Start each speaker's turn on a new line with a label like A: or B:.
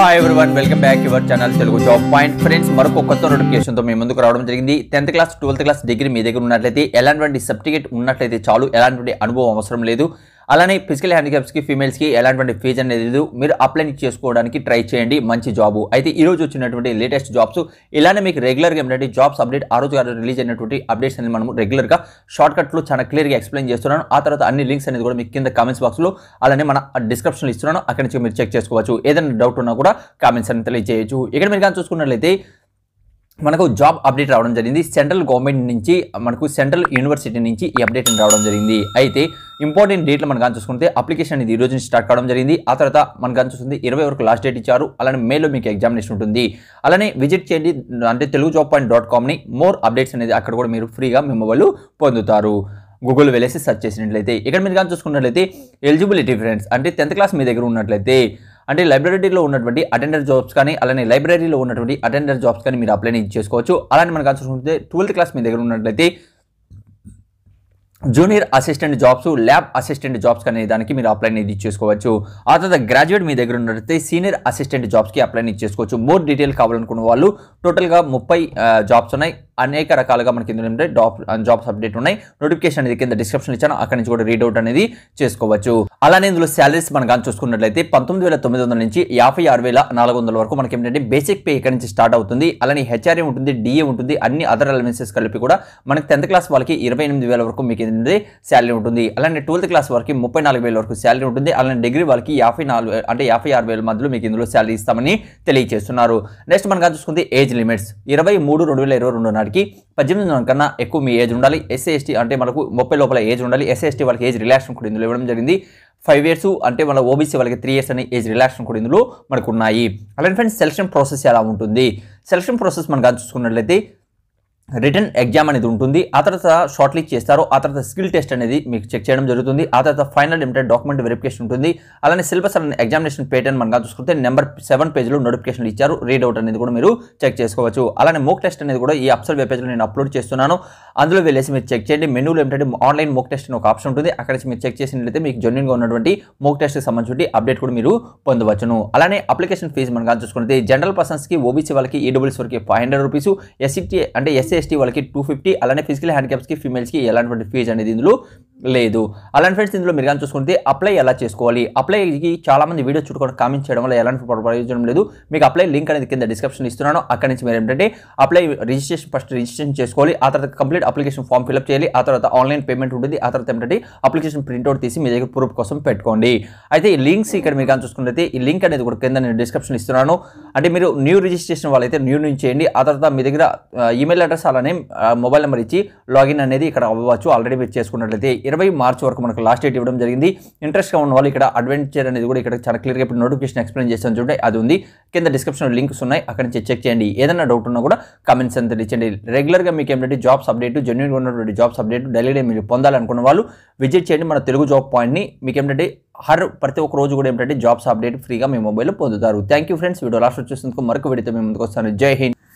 A: hi one welcome back your channel Telugu job point friends మరొక కొత్త నోటిఫికేషన్తో మీ ముందుకు రావడం జరిగింది tenth class twelfth class degree మీ దగ్గర ఉన్నట్లయితే ఎలాంటి సర్టిఫికేట్ ఉన్నట్లయితే చాలు ఎలాంటి అనుభవం అవసరం లేదు అలానే ఫిజికల్ హ్యాండిక్యాప్స్కి ఫీమేల్స్కి ఎలాంటి ఫీజ్ అనేది లేదు మీరు అప్లై చేసుకోవడానికి ట్రై చేయండి మంచి జాబ్ అయితే ఈ రోజు వచ్చినటువంటి లేటెస్ట్ జాబ్స్ ఇలానే మీకు రెగ్యులర్గా ఏంటంటే జాబ్స్ అప్డేట్ ఆ రోజు రిలీజ్ అయినటువంటి అప్డేట్స్ అనేది మనం రెగ్యులర్గా షార్ట్ కట్లో చాలా క్లియర్గా ఎక్స్ప్లెయిన్ చేస్తున్నాను ఆ తర్వాత అన్ని లింక్స్ అనేది కూడా మీకు కింద కామెంట్స్ బాక్స్లో అలానే మన డిస్క్రిప్షన్లో ఇస్తున్నాను అక్కడి నుంచి మీరు చెక్ చేసుకోవచ్చు ఏదైనా డౌట్ ఉన్నా కూడా కామెంట్స్ అని తెలియజేయచ్చు ఇక్కడ మీరు కానీ చూసుకున్నట్లయితే మనకు జాబ్ అప్డేట్ రావడం జరిగింది సెంట్రల్ గవర్నమెంట్ నుంచి మనకు సెంట్రల్ యూనివర్సిటీ నుంచి ఈ అప్డేట్ రావడం జరిగింది అయితే ఇంపార్టెంట్ డేట్లు మనం కానీ చూసుకుంటే అప్లికేషన్ అనేది ఈ రోజు నుంచి స్టార్ట్ కావడం జరిగింది ఆ తర్వాత మనం కానీ చూస్తుంది ఇరవై వరకు లాస్ట్ డేట్ ఇచ్చారు అలానే మేలో మీకు ఎగ్జామినేషన్ ఉంటుంది అలానే విజిట్ చేయండి అంటే తెలుగు జాబ్ పాయింట్ డాట్ కామ్ని మోర్ అప్డేట్స్ అనేది అక్కడ కూడా మీరు ఫ్రీగా మిమ్మల్ని పొందుతారు గూగుల్ వెళ్ళేసి సెర్చ్ చేసినట్లయితే ఇక్కడ మీరు కానీ చూసుకున్నట్లయితే ఎలిజిబిలిటీ ఫ్రెండ్స్ అంటే టెన్త్ క్లాస్ మీ దగ్గర ఉన్నట్లయితే అంటే లైబ్రరీలో ఉన్నటువంటి అటెండర్ జాబ్స్ కానీ అలానే లైబ్రరీలో ఉన్నటువంటి అటెండర్ జాబ్స్ కానీ మీరు అప్లై చేసుకోవచ్చు అలానే మనకు ఆన్సర్ ఉంటే ట్వెల్త్ క్లాస్ మీ దగ్గర ఉన్నట్లయితే junior assistant jobs lab assistant jobs అనే దానికి మీరు అప్లై అనేది చేసుకోవచ్చు ఆ తర్వాత గ్రాడ్యుయేట్ మీ దగ్గర ఉన్నట్లయితే సీనియర్ అసిస్టెంట్ జాబ్స్కి అప్లై చేసుకోవచ్చు మోర్ డీటెయిల్ కావాలనుకున్న వాళ్ళు టోటల్గా ముప్పై జాబ్స్ ఉన్నాయి అనేక రకాలుగా మనకి ఇందులో ఉంటాయి డాప్ జాబ్స్ అప్డేట్ ఉన్నాయి నోటిఫికేషన్ అనేది కింద డిస్క్రిప్షన్ ఇచ్చాను అక్కడ నుంచి కూడా రీడ్ అవుట్ అనేది చేసుకోవచ్చు అలానే ఇందులో శాలరీస్ మనం కానీ చూసుకున్నట్లయితే పంతొమ్మిది వేల తొమ్మిది వందల నుంచి యాభై ఆరు వేల నాలుగు వందల వరకు మనకి ఏంటంటే బేసిక్ పే ఇక్కడ నుంచి స్టార్ట్ అవుతుంది అలానే హెచ్ఆర్ఏ ఉంటుంది డిఏ ఉంటుంది అన్ని అదర్ అలవెన్సెస్ కలిపి కూడా మనకి టెన్త్ క్లాస్ వాళ్ళకి ఇరవై ఎనిమిది వేల వరకు మీకు ఏంటంటే శాలరీ ఉంటుంది అలానే ట్వెల్త్ క్లాస్ వరకు ముప్పై నాలుగు వేల వరకు శాలరీ ఉంటుంది అలానే డిగ్రీ వాళ్ళకి యాభై నాలుగు అంటే యాభై ఆరు వేల మధ్యలో మీకు ఇందులో శాలరీ ఇస్తామని తెలియజేస్తున్నారు నెక్స్ట్ మనం చూసుకుంటే ఏజ్ లిమిట్స్ ఇరవై మూడు రెండు వేల ఇరవై రెండు నాటికి చేయడానికి పద్దెనిమిది కన్నా ఎక్కువ మీ ఏజ్ ఉండాలి ఎస్సీ ఎస్టీ అంటే మనకు ముప్పై లోపల ఏజ్ ఉండాలి ఎస్సీ ఎస్టీ వాళ్ళకి ఏజ్ రిలాక్షన్ కూడా ఇందులో ఇవ్వడం జరిగింది ఫైవ్ ఇయర్స్ అంటే మన ఓబీసీ వాళ్ళకి త్రీ ఇయర్స్ అనే ఏజ్ రిలాక్షన్ కూడా ఇందులో మనకు ఉన్నాయి అలాంటి ఫ్రెండ్స్ సెలక్షన్ ప్రాసెస్ ఎలా ఉంటుంది సెలక్షన్ ప్రాసెస్ మనం కానీ చూసుకున్నట్లయితే రిటర్న్ ఎగ్జామ్ అనేది ఉంటుంది ఆ తర్వాత షార్ట్ లిస్ట్ చేస్తారు ఆ తర్వాత స్కిల్ టెస్ట్ అనేది మీకు చెక్ చేయడం జరుగుతుంది ఆ తర్వాత ఫైనల్ లిమిటెడ్ డాక్యుమెంట్ వెరిఫికేషన్ ఉంటుంది అలానే సిలబస్ అనే ఎగ్జామినేషన్ పేటర్న్ మనగా చూసుకుంటే నెంబర్ సెవెన్ పేజ్లో నోటిఫికేషన్లు ఇచ్చారు రీడ్ అవుట్ అనేది కూడా మీరు చెక్ చేసుకోవచ్చు అలానే మోక్ టెస్ట్ అనేది కూడా ఈ అప్సల్ వెబ్ పేజ్లో నేను అప్లోడ్ చేస్తున్నాను అందులో వెళ్ళేసి మీరు చెక్ చేయండి మెనూలో ఏంటంటే ఆన్లైన్ మోక్ టెస్ట్ అని ఒక ఆప్షన్ ఉంటుంది అక్కడ మీరు చెక్ చేసినట్లయితే మీకు జెన్యున్గా ఉన్నటువంటి మోక్ టెస్ట్కి సంబంధించి అప్డేట్ కూడా మీరు పొందవచ్చును అలానే అప్లికేషన్ ఫీజు మనగా చూసుకుంటే జనరల్ పర్సన్స్కి ఓబీసీ వాళ్ళకి ఈడబ్ల్యూస్ e వరకు ఫైవ్ హండ్రెడ్ రూపీస్ ఎస్సీటీ అంటే ఎస్ఏ ఎస్టీ వాళ్ళకి టూ ఫిఫ్టీ అలానే ఫిజికల్ హ్యాండిక్యాప్స్కి ఫీమేల్స్కి ఎలాంటి ఫీజ్ అనేది ఇందులో లేదు అలాంటి ఫ్రెండ్స్ ఇందులో మీరు కానీ చూసుకుంటే అప్లై ఎలా చేసుకోవాలి అప్లైకి చాలామంది వీడియో చుట్టుకొని కామెంట్ చేయడం వల్ల ఎలాంటి ప్రయోజనం లేదు మీకు అప్లై లింక్ అనేది కింద డిస్క్రిప్షన్ ఇస్తున్నాను అక్కడ నుంచి మీరు ఏంటంటే అప్లై రిజిస్ట్రేషన్ ఫస్ట్ రిజిస్ట్రేషన్ చేసుకోవాలి ఆ తర్వాత కంప్లీట్ అప్లికేషన్ ఫామ్ ఫిల్అప్ చేయాలి ఆ తర్వాత ఆన్లైన్ పేమెంట్ ఉంటుంది ఆ తర్వాత ఏంటంటే అప్లికేషన్ ప్రింట్అవుట్ తీసి మీ దగ్గర ప్రూఫ్ కోసం పెట్టుకోండి అయితే ఈ లింక్స్ ఇక్కడ మీరు కానీ చూసుకుంటే ఈ లింక్ అనేది కూడా కింద నేను డిస్క్రిప్షన్ ఇస్తున్నాను అంటే మీరు న్యూ రిజిస్ట్రేషన్ వాళ్ళైతే న్యూ నుంచి చేయండి ఆ తర్వాత మీ దగ్గర ఈమెయిల్ అడ్రస్ అలానే మొబైల్ నెంబర్ ఇచ్చి లాగిన్ అనేది ఇక్కడ అవ్వచ్చు ఆల్రెడీ మీరు చేసుకున్నట్లయితే ఇరవై మార్చి వరకు మనకు లాస్ట్ డేట్ ఇవ్వడం జరిగింది ఇంట్రెస్ట్గా ఉన్న వాళ్ళు ఇక్కడ అడ్వెంచర్ అనేది కూడా ఇక్కడ చాలా క్లియర్గా ఇప్పుడు నోటిఫికేషన్ ఎక్స్ప్లెయిన్ చేస్తాను చూడండి అది ఉంది కింద డిస్క్రిప్షన్లో లింక్స్ ఉన్నాయి అక్కడ నుంచి చెక్ చేయండి ఏదైనా డౌట్ ఉన్నా కూడా కమెంట్స్ అంత ఇచ్చండి రెగ్యులర్గా మీకు ఏంటంటే జాబ్స్ అప్డేట్ జెన్యున్గా ఉన్నటువంటి జాబ్స్ అప్డేట్ డైలీ మీరు పొందాలనుకున్న వాళ్ళు విజిట్ చేయండి మన తెలుగు జాబ్ పాయింట్ని మీకు ఏంటంటే హర్ ప్రతి ఒక్క రోజు కూడా ఏంటంటే జాబ్స్ అప్డేట్ ఫ్రీగా మీ మొబైల్లో పొందుతారు thank you friends video last వచ్చేసినందుకు మరొక వీడియోతో మేము ముందుకు వస్తాను జై హింద్